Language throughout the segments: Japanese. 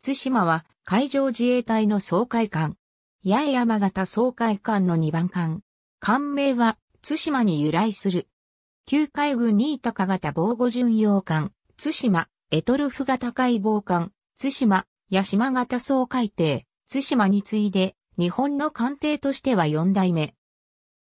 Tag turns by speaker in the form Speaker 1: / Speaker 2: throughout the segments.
Speaker 1: 津島は海上自衛隊の総会艦。八重山型総会艦の2番艦。艦名は津島に由来する。旧海軍新高型防護巡洋艦、津島、エトルフ型海防艦、津島、八島型総海艇、津島に次いで、日本の艦艇としては4代目。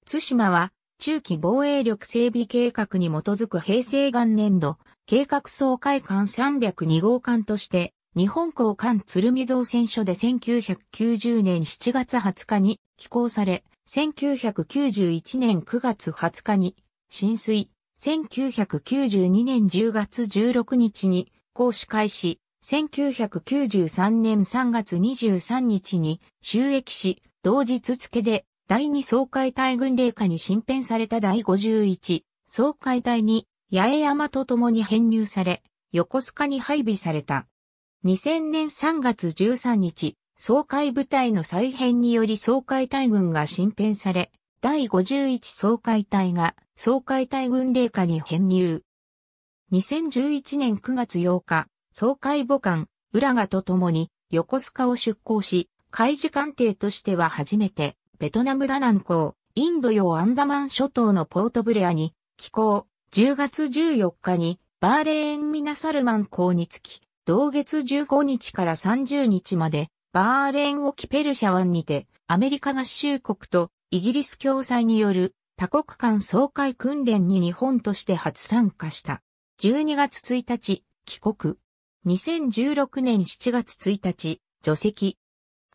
Speaker 1: 津島は、中期防衛力整備計画に基づく平成元年度、計画総会艦302号艦として、日本港艦鶴見造船所で1990年7月20日に寄港され、1991年9月20日に浸水、1992年10月16日に行使開始、1993年3月23日に収益し、同日付で第2総会隊軍令下に新編された第51総会隊に八重山と共に編入され、横須賀に配備された。2000年3月13日、総会部隊の再編により総会隊軍が新編され、第51総会隊が総会隊軍令下に編入。2011年9月8日、総会母艦、浦賀と共に横須賀を出港し、海事艦艇としては初めて、ベトナムダナン港、インド洋アンダマン諸島のポートブレアに寄港、10月14日にバーレーンミナサルマン港に着き、同月15日から30日まで、バーレーン沖ペルシャ湾にて、アメリカ合衆国とイギリス共催による多国間総会訓練に日本として初参加した。12月1日、帰国。2016年7月1日、除籍。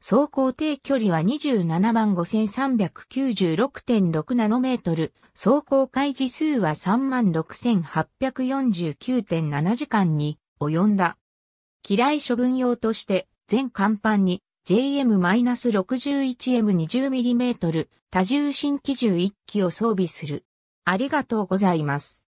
Speaker 1: 走行定距離は27万5396.6ナノメートル、走行開始数は3万6849.7時間に及んだ。嫌い処分用として全甲板に JM-61M20mm 多重新機銃1機を装備する。ありがとうございます。